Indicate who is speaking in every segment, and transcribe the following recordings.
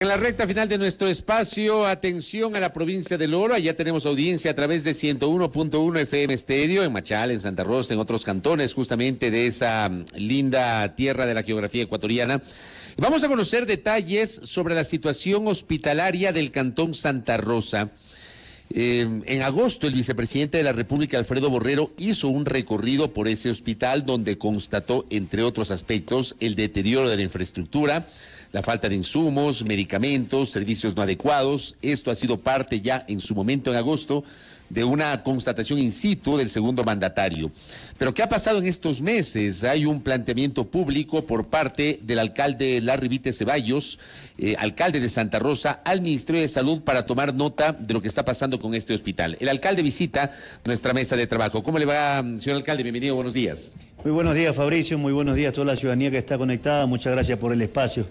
Speaker 1: En la recta final de nuestro espacio, atención a la provincia de Loro, Allá tenemos audiencia a través de 101.1 FM Estéreo en Machal, en Santa Rosa, en otros cantones, justamente de esa mm, linda tierra de la geografía ecuatoriana. Vamos a conocer detalles sobre la situación hospitalaria del cantón Santa Rosa. Eh, en agosto, el vicepresidente de la República, Alfredo Borrero, hizo un recorrido por ese hospital donde constató, entre otros aspectos, el deterioro de la infraestructura la falta de insumos, medicamentos, servicios no adecuados, esto ha sido parte ya en su momento en agosto de una constatación in situ del segundo mandatario. Pero ¿qué ha pasado en estos meses? Hay un planteamiento público por parte del alcalde Larry Vite Ceballos, eh, alcalde de Santa Rosa, al Ministerio de Salud para tomar nota de lo que está pasando con este hospital. El alcalde visita nuestra mesa de trabajo. ¿Cómo le va, señor alcalde? Bienvenido, buenos días.
Speaker 2: Muy buenos días, Fabricio. Muy buenos días a toda la ciudadanía que está conectada. Muchas gracias por el espacio.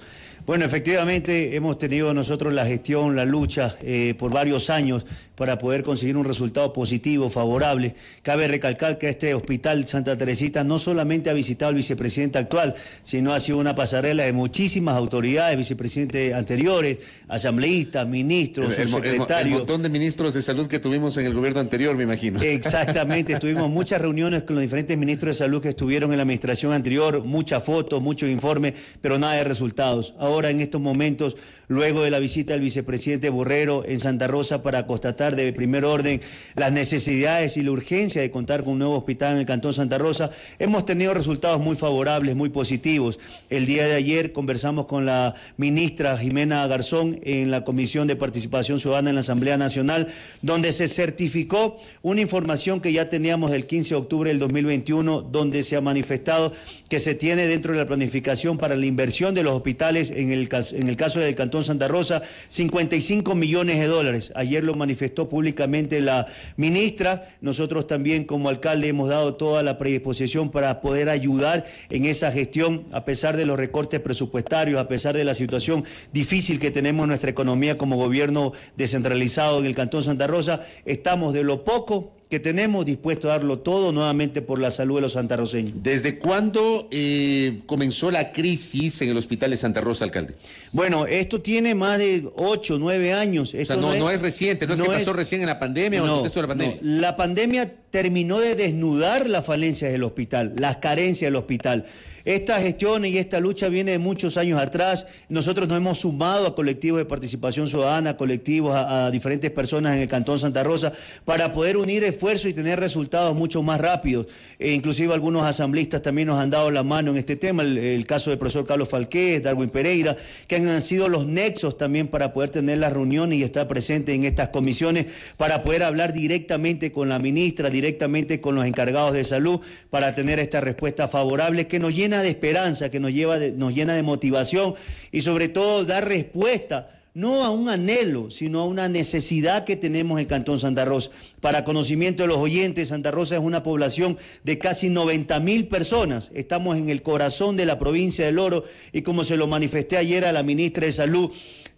Speaker 2: Bueno, efectivamente hemos tenido nosotros la gestión, la lucha eh, por varios años para poder conseguir un resultado positivo, favorable. Cabe recalcar que este hospital Santa Teresita no solamente ha visitado al vicepresidente actual, sino ha sido una pasarela de muchísimas autoridades, vicepresidentes anteriores, asambleístas, ministros, secretarios el, subsecretarios. montón
Speaker 1: de ministros de salud que tuvimos en el gobierno anterior, me imagino. Exactamente,
Speaker 2: tuvimos muchas reuniones con los diferentes ministros de salud que estuvieron en la administración anterior, muchas fotos, muchos informes, pero nada de resultados. Ahora, en estos momentos, luego de la visita del vicepresidente Borrero en Santa Rosa para constatar de primer orden, las necesidades y la urgencia de contar con un nuevo hospital en el Cantón Santa Rosa, hemos tenido resultados muy favorables, muy positivos. El día de ayer conversamos con la ministra Jimena Garzón en la Comisión de Participación Ciudadana en la Asamblea Nacional, donde se certificó una información que ya teníamos del 15 de octubre del 2021, donde se ha manifestado que se tiene dentro de la planificación para la inversión de los hospitales, en el, en el caso del Cantón Santa Rosa, 55 millones de dólares. Ayer lo manifestó públicamente la ministra. Nosotros también como alcalde hemos dado toda la predisposición para poder ayudar en esa gestión, a pesar de los recortes presupuestarios, a pesar de la situación difícil que tenemos en nuestra economía como gobierno descentralizado en el Cantón Santa Rosa. Estamos de lo poco que tenemos dispuesto a darlo todo nuevamente por la salud de los santarroseños. ¿Desde cuándo eh, comenzó
Speaker 1: la crisis en el Hospital de Santa Rosa, alcalde?
Speaker 2: Bueno, esto tiene más de ocho, nueve años. o sea, no, es, reciente, no, es que pasó
Speaker 1: recién en la pandemia o en el contexto de la pandemia.
Speaker 2: La pandemia terminó de desnudar las falencias del hospital, las carencias del hospital. Esta gestión y esta lucha viene de muchos años atrás. Nosotros nos hemos sumado a colectivos de participación ciudadana, colectivos, a, diferentes personas en el Cantón Santa Rosa, para poder unir esfuerzos y tener resultados mucho más rápidos. E inclusive algunos asambleístas también nos han dado la mano en este tema, el, caso del profesor Carlos Falqués, Darwin Pereira, que han, sido los nexos también para poder tener las reuniones y estar presente en estas comisiones, para poder hablar directamente con la ministra, directamente con los encargados de salud para tener esta respuesta favorable que nos llena de esperanza, que nos, lleva nos llena de motivación y sobre todo dar respuesta no a un anhelo, sino a una necesidad que tenemos el Cantón Santa Rosa. Para conocimiento de los oyentes, Santa Rosa es una población de casi 90 mil personas. Estamos en el corazón de la provincia del Oro y como se lo manifesté ayer a la ministra de Salud,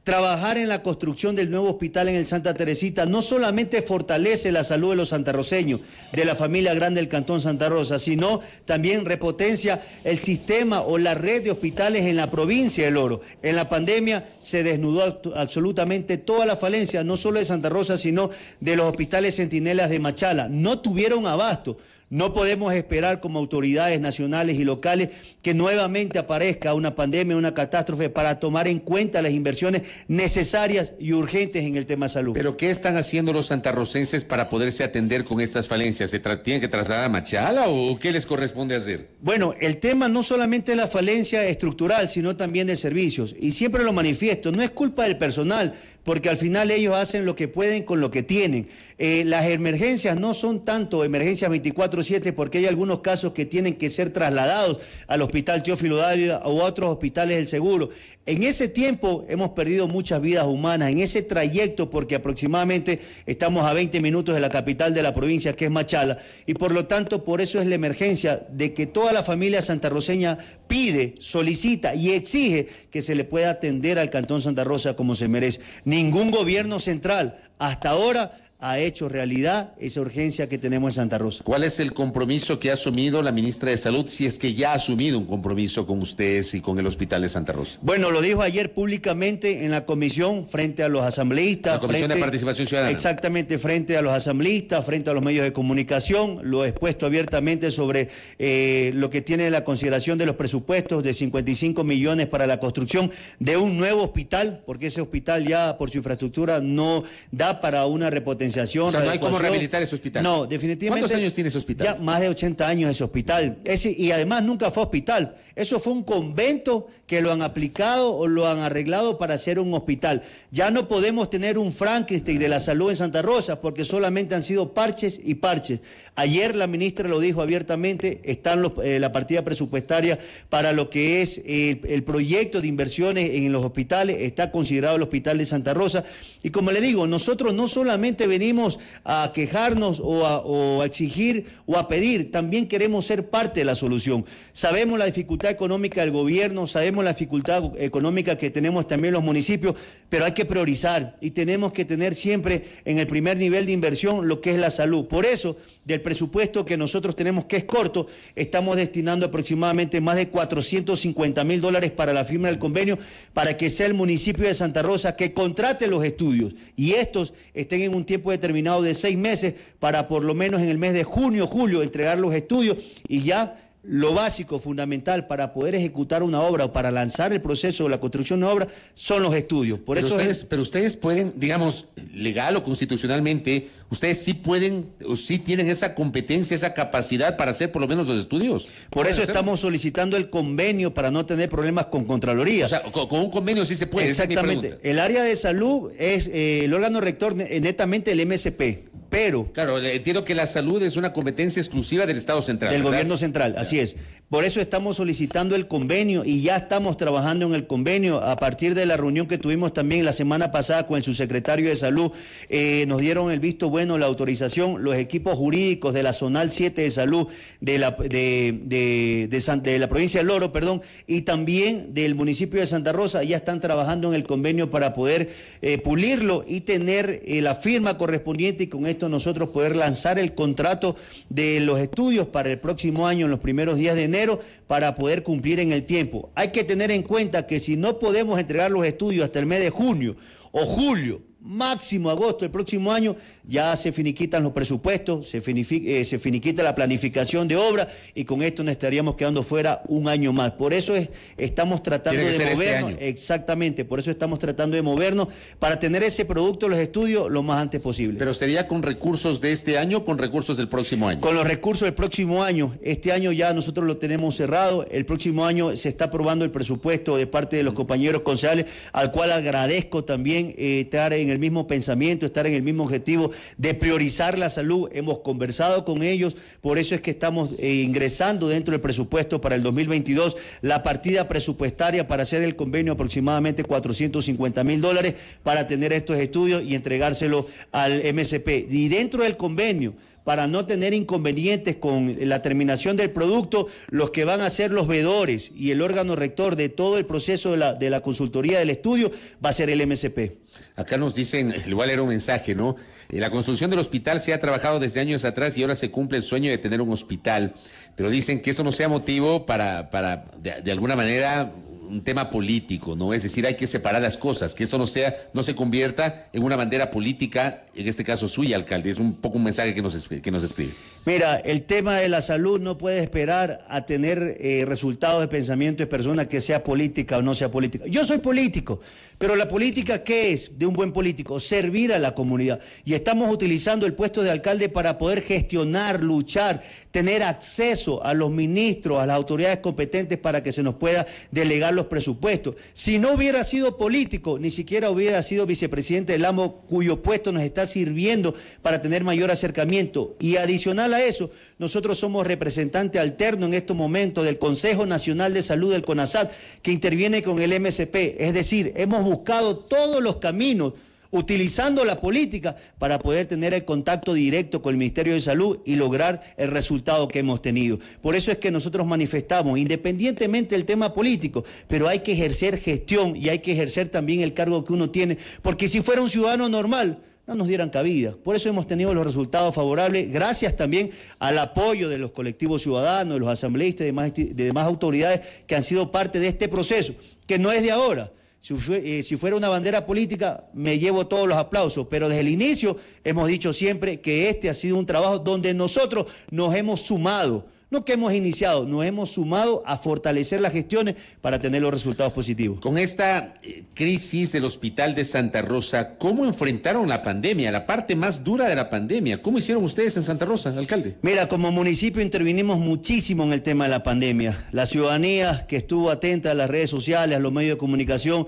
Speaker 2: Trabajar en la construcción del nuevo hospital en el Santa Teresita no solamente fortalece la salud de los santarroceños, de la familia grande del Cantón Santa Rosa, sino también repotencia el sistema o la red de hospitales en la provincia del Oro. En la pandemia se desnudó absolutamente toda la falencia, no solo de Santa Rosa, sino de los hospitales centinelas de Machala. No tuvieron abasto. No podemos esperar como autoridades nacionales y locales que nuevamente aparezca una pandemia, una catástrofe para tomar en cuenta las inversiones necesarias y urgentes en el tema salud.
Speaker 1: Pero ¿qué están haciendo los santarrocenses para poderse atender con estas falencias? ¿Se tienen que trasladar a Machala o qué les corresponde hacer?
Speaker 2: Bueno, el tema no solamente es la falencia estructural, sino también de servicios. Y siempre lo manifiesto, no es culpa del personal, porque al final ellos hacen lo que pueden con lo que tienen. Eh, las emergencias no son tanto emergencias 24/7 porque hay algunos casos que tienen que ser trasladados al hospital Teófilo Dávila o a otros hospitales del seguro. En ese tiempo hemos perdido muchas vidas humanas, en ese trayecto porque aproximadamente estamos a 20 minutos de la capital de la provincia que es Machala y por lo tanto por eso es la emergencia de que toda la familia santarroseña pide, solicita y exige que se le pueda atender al Cantón Santa Rosa como se merece ningún gobierno central hasta ahora ha hecho realidad esa urgencia que tenemos en Santa Rosa.
Speaker 1: ¿Cuál es el compromiso que ha asumido la ministra de Salud, si es que ya ha asumido un compromiso con ustedes y con el Hospital de Santa Rosa?
Speaker 2: Bueno, lo dijo ayer públicamente en la comisión frente a los asambleístas. La Comisión de Participación Ciudadana. Exactamente, frente a los asambleístas, frente a los medios de comunicación, lo expuesto abiertamente sobre eh, lo que tiene la consideración de los presupuestos de 55 millones para la construcción de un nuevo hospital, porque ese hospital ya por su infraestructura no da para una repotencia o sea, no hay como rehabilitar ese hospital. No, definitivamente. ¿Cuántos años tiene ese hospital? Ya más de 80 años ese hospital. Ese, y además nunca fue hospital. Eso fue un convento que lo han aplicado o lo han arreglado para ser un hospital. Ya no podemos tener un Frankenstein de la salud en Santa Rosa porque solamente han sido parches y parches. Ayer la ministra lo dijo abiertamente, está eh, la partida presupuestaria para lo que es el, el proyecto de inversiones en los hospitales, está considerado el Hospital de Santa Rosa. Y como le digo, nosotros no solamente venimos venimos a quejarnos o a, exigir o a pedir, también queremos ser parte de la solución. Sabemos la dificultad económica del gobierno, sabemos la dificultad económica que tenemos también los municipios, pero hay que priorizar y tenemos que tener siempre en el primer nivel de inversión lo que es la salud. Por eso, del presupuesto que nosotros tenemos, que es corto, estamos destinando aproximadamente más de 450 mil dólares para la firma del convenio, para que sea el municipio de Santa Rosa que contrate los estudios y estos estén en un tiempo determinado de seis meses para por lo menos en el mes de junio, julio, entregar los estudios y ya lo básico, fundamental para poder ejecutar una obra o para lanzar el proceso de la construcción de una obra son los estudios. Por eso
Speaker 1: pero ustedes pueden, digamos, legal o constitucionalmente, ustedes sí pueden, sí tienen esa competencia, esa capacidad para hacer por lo menos los estudios. Por eso estamos
Speaker 2: solicitando el convenio para no tener problemas con Contraloría. O sea,
Speaker 1: con, un convenio sí se puede. Exactamente. El
Speaker 2: área de salud es eh, el órgano rector netamente el MSP. Pero. Claro, entiendo que la salud es una competencia exclusiva del Estado central. Del gobierno central, así es. Por eso estamos solicitando el convenio y ya estamos trabajando en el convenio. A partir de la reunión que tuvimos también la semana pasada con el subsecretario de Salud, eh, nos dieron el visto bueno, la autorización, los equipos jurídicos de la Zonal 7 de Salud de la, de, de, la provincia de Loro, perdón, y también del municipio de Santa Rosa, ya están trabajando en el convenio para poder eh, pulirlo y tener eh, la firma correspondiente y con esto nosotros poder lanzar el contrato de los estudios para el próximo año, en los primeros días de enero para poder cumplir en el tiempo. Hay que tener en cuenta que si no podemos entregar los estudios hasta el mes de junio o julio, máximo agosto del próximo año, ya se finiquitan los presupuestos, eh, se, finiquita la planificación de obra y con esto nos estaríamos quedando fuera un año más. Por eso es, estamos tratando de este movernos, exactamente, por eso estamos tratando de movernos para tener ese producto, los estudios, lo más antes posible.
Speaker 1: Pero sería con recursos de este año o con recursos del próximo año.
Speaker 2: Con los recursos del próximo año. Este año ya nosotros lo tenemos cerrado, el próximo año se está aprobando el presupuesto de parte de los compañeros concejales, al cual agradezco también eh, estar en el mismo pensamiento, estar en el mismo objetivo de priorizar la salud. Hemos conversado con ellos, por eso es que estamos eh, ingresando dentro del presupuesto para el 2022 la partida presupuestaria para hacer el convenio aproximadamente 450 mil dólares para tener estos estudios y entregárselo al MSP. Y dentro del convenio para no tener inconvenientes con la terminación del producto, los que van a ser los veedores y el órgano rector de todo el proceso de la, consultoría del estudio va a ser el MSP. Acá nos dicen,
Speaker 1: igual era un mensaje, ¿no? Eh, la construcción del hospital se ha trabajado desde años atrás y ahora se cumple el sueño de tener un hospital, pero dicen que esto no sea motivo para, para de, de alguna manera, un tema político, ¿no? Es decir, hay que separar las cosas, que esto no sea, no se convierta en una bandera política en este caso suya, alcalde. Es un poco un mensaje que nos, que nos escribe.
Speaker 2: Mira, el tema de la salud no puede esperar a tener eh, resultados de pensamiento de personas que sea política o no sea política. Yo soy político, pero la política, ¿qué es de un buen político? Servir a la comunidad. Y estamos utilizando el puesto de alcalde para poder gestionar, luchar, tener acceso a los ministros, a las autoridades competentes para que se nos pueda delegar los presupuestos. Si no hubiera sido político, ni siquiera hubiera sido vicepresidente del AMO, cuyo puesto nos está sirviendo para tener mayor acercamiento. Y adicional a eso, nosotros somos representante alterno en estos momentos del Consejo Nacional de Salud del CONASAT, que interviene con el MSP. Es decir, hemos buscado todos los caminos utilizando la política para poder tener el contacto directo con el Ministerio de Salud y lograr el resultado que hemos tenido. Por eso es que nosotros manifestamos, independientemente del tema político, pero hay que ejercer gestión y hay que ejercer también el cargo que uno tiene, porque si fuera un ciudadano normal, no nos dieran cabida. Por eso hemos tenido los resultados favorables, gracias también al apoyo de los colectivos ciudadanos, de los asambleístas y de demás autoridades que han sido parte de este proceso, que no es de ahora. Si, eh, si, fuera una bandera política, me llevo todos los aplausos, pero desde el inicio hemos dicho siempre que este ha sido un trabajo donde nosotros nos hemos sumado no que hemos iniciado, nos hemos sumado a fortalecer las gestiones para tener los resultados positivos. Con esta eh, crisis del Hospital de Santa Rosa, ¿cómo enfrentaron la pandemia, la parte más dura de la pandemia? ¿Cómo hicieron ustedes en Santa Rosa, alcalde? Mira, como municipio intervinimos muchísimo en el tema de la pandemia. La ciudadanía que estuvo atenta a las redes sociales, a los medios de comunicación,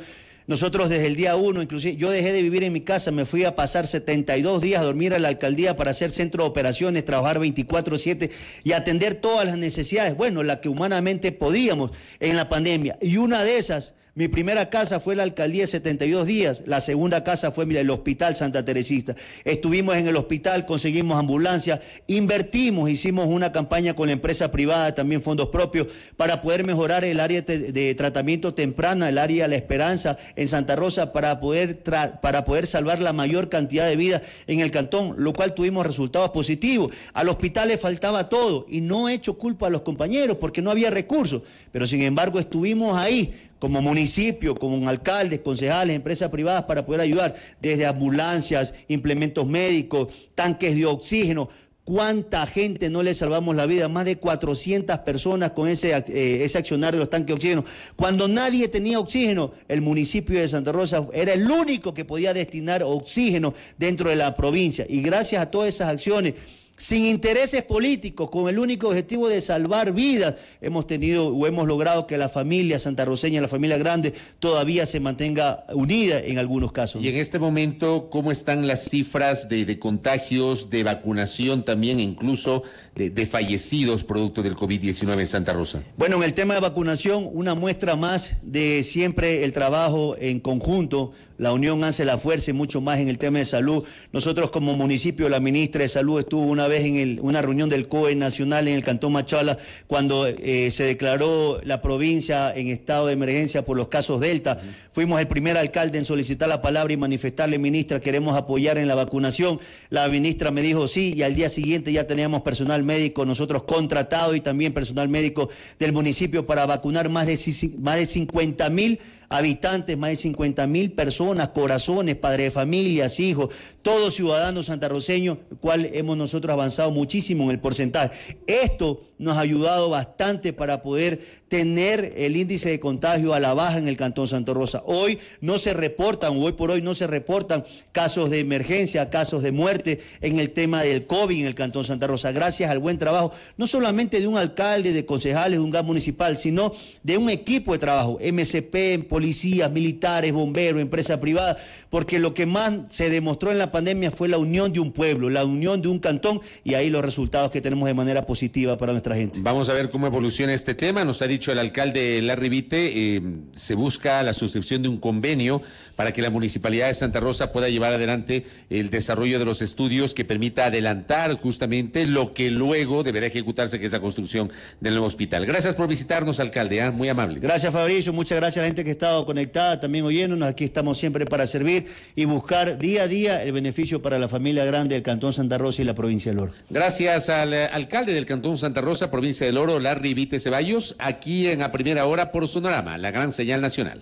Speaker 2: nosotros desde el día uno, inclusive, yo dejé de vivir en mi casa, me fui a pasar 72 días a dormir a la alcaldía para hacer centro de operaciones, trabajar 24/7 y atender todas las necesidades, bueno, la que humanamente podíamos en la pandemia. Y una de esas mi primera casa fue la alcaldía 72 días, la segunda casa fue, el hospital Santa Teresista. Estuvimos en el hospital, conseguimos ambulancias, invertimos, hicimos una campaña con la empresa privada, también fondos propios, para poder mejorar el área de tratamiento temprano, el área La Esperanza en Santa Rosa, para poder, para poder salvar la mayor cantidad de vidas en el cantón, lo cual tuvimos resultados positivos. Al hospital le faltaba todo y no he hecho culpa a los compañeros porque no había recursos, pero sin embargo estuvimos ahí como municipio, como alcaldes, concejales, empresas privadas para poder ayudar desde ambulancias, implementos médicos, tanques de oxígeno. ¿Cuánta gente no le salvamos la vida? Más de 400 personas con ese, eh, ese accionar de los tanques de oxígeno. Cuando nadie tenía oxígeno, el municipio de Santa Rosa era el único que podía destinar oxígeno dentro de la provincia. Y gracias a todas esas acciones, sin intereses políticos, con el único objetivo de salvar vidas. Hemos tenido o hemos logrado que la familia roseña la familia grande, todavía se mantenga unida en algunos casos. Y en este momento,
Speaker 1: ¿cómo están las cifras de, contagios, de vacunación también, incluso de, de fallecidos producto del COVID-19 en Santa Rosa?
Speaker 2: Bueno, en el tema de vacunación, una muestra más de siempre el trabajo en conjunto la unión hace la fuerza y mucho más en el tema de salud. Nosotros como municipio, la ministra de Salud estuvo una vez en una reunión del COE nacional en el Cantón Machala cuando eh, se declaró la provincia en estado de emergencia por los casos Delta. Fuimos el primer alcalde en solicitar la palabra y manifestarle, ministra, queremos apoyar en la vacunación. La ministra me dijo sí y al día siguiente ya teníamos personal médico, nosotros contratado y también personal médico del municipio para vacunar más de, más de 50 mil habitantes, más de 50 mil personas, corazones, padres de familias, hijos, todos ciudadanos santarroceños, cual hemos nosotros avanzado muchísimo en el porcentaje. Esto nos ha ayudado bastante para poder tener el índice de contagio a la baja en el Cantón Santo Rosa. Hoy no se reportan, hoy por hoy no se reportan casos de emergencia, casos de muerte en el tema del COVID en el Cantón Santa Rosa, gracias al buen trabajo, no solamente de un alcalde, de concejales, de un gas municipal, sino de un equipo de trabajo, MCP, en policías, militares, bomberos, empresa privada, porque lo que más se demostró en la pandemia fue la unión de un pueblo, la unión de un cantón y ahí los resultados que tenemos de manera positiva para nuestra gente.
Speaker 1: Vamos a ver cómo evoluciona este tema. Nos ha dicho el alcalde Larry eh, se busca la suscripción de un convenio para que la municipalidad de Santa Rosa pueda llevar adelante el desarrollo de los estudios que permita adelantar justamente lo que luego deberá ejecutarse, que es la construcción del nuevo hospital. Gracias por visitarnos, alcalde, ¿ah? muy amable.
Speaker 2: Gracias, Fabricio. Muchas gracias a la gente que está conectada, también oyéndonos. Aquí estamos siempre para servir y buscar día a día el beneficio para la familia grande del Cantón Santa Rosa y la provincia de Oro.
Speaker 1: Gracias al eh, alcalde del Cantón Santa Rosa, provincia del Oro, Larry Vite Ceballos, aquí en A Primera Hora por Sonorama, la gran señal nacional.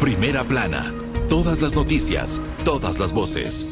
Speaker 1: Primera plana. Todas las noticias, todas las voces.